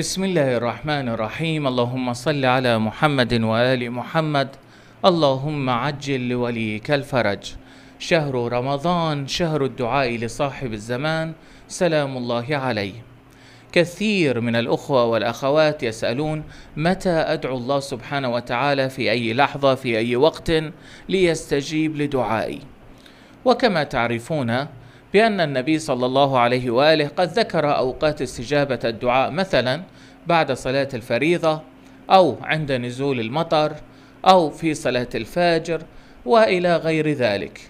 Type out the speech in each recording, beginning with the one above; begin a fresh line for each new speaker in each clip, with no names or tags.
بسم الله الرحمن الرحيم اللهم صل على محمد وآل محمد اللهم عجل لوليك الفرج شهر رمضان شهر الدعاء لصاحب الزمان سلام الله عليه كثير من الأخوة والأخوات يسألون متى أدعو الله سبحانه وتعالى في أي لحظة في أي وقت ليستجيب لدعائي وكما تعرفون بأن النبي صلى الله عليه وآله قد ذكر أوقات استجابة الدعاء مثلا بعد صلاة الفريضة أو عند نزول المطر أو في صلاة الفجر وإلى غير ذلك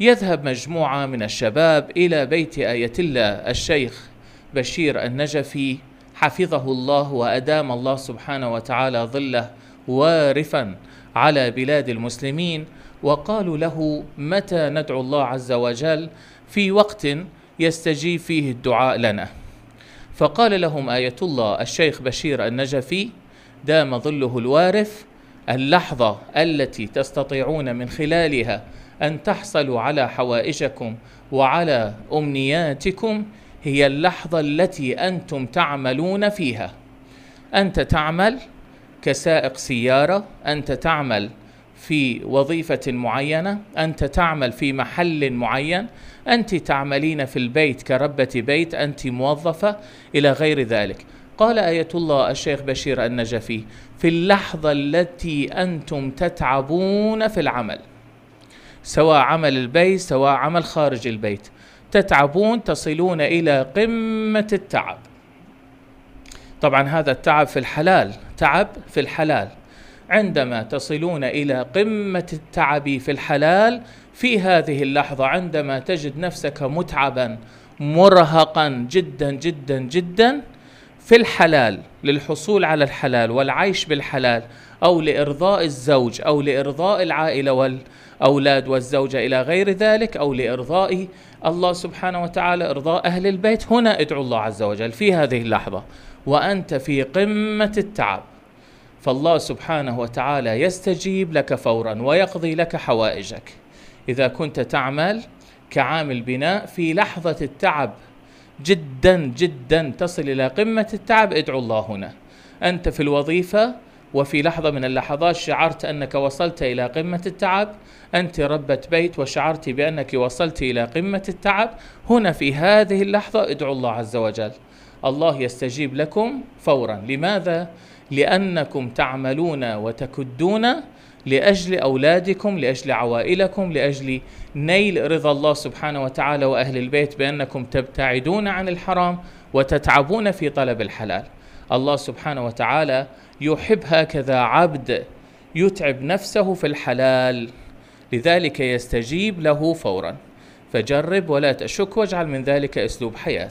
يذهب مجموعة من الشباب إلى بيت آية الله الشيخ بشير النجفي حفظه الله وأدام الله سبحانه وتعالى ظله وارفا على بلاد المسلمين وقالوا له متى ندعو الله عز وجل في وقت يستجيب فيه الدعاء لنا فقال لهم آية الله الشيخ بشير النجفي دام ظله الوارف اللحظة التي تستطيعون من خلالها أن تحصلوا على حوائجكم وعلى أمنياتكم هي اللحظة التي أنتم تعملون فيها أنت تعمل كسائق سيارة أنت تعمل في وظيفة معينة، أنت تعمل في محل معين، أنت تعملين في البيت كربة بيت، أنت موظفة إلى غير ذلك. قال آية الله الشيخ بشير النجفي: في اللحظة التي أنتم تتعبون في العمل، سواء عمل البيت سواء عمل خارج البيت، تتعبون تصلون إلى قمة التعب. طبعا هذا التعب في الحلال، تعب في الحلال. عندما تصلون الى قمه التعب في الحلال في هذه اللحظه عندما تجد نفسك متعبا مرهقا جدا جدا جدا في الحلال للحصول على الحلال والعيش بالحلال او لارضاء الزوج او لارضاء العائله والاولاد والزوجه الى غير ذلك او لارضاء الله سبحانه وتعالى ارضاء اهل البيت هنا ادعو الله عز وجل في هذه اللحظه وانت في قمه التعب فالله سبحانه وتعالى يستجيب لك فورا ويقضي لك حوائجك اذا كنت تعمل كعامل بناء في لحظه التعب جدا جدا تصل الى قمه التعب ادعو الله هنا انت في الوظيفه وفي لحظه من اللحظات شعرت انك وصلت الى قمه التعب انت ربه بيت وشعرت بانك وصلت الى قمه التعب هنا في هذه اللحظه ادعو الله عز وجل الله يستجيب لكم فورا لماذا لأنكم تعملون وتكدون لأجل أولادكم لأجل عوائلكم لأجل نيل رضا الله سبحانه وتعالى وأهل البيت بأنكم تبتعدون عن الحرام وتتعبون في طلب الحلال الله سبحانه وتعالى يحب هكذا عبد يتعب نفسه في الحلال لذلك يستجيب له فورا فجرب ولا تشك واجعل من ذلك اسلوب حياه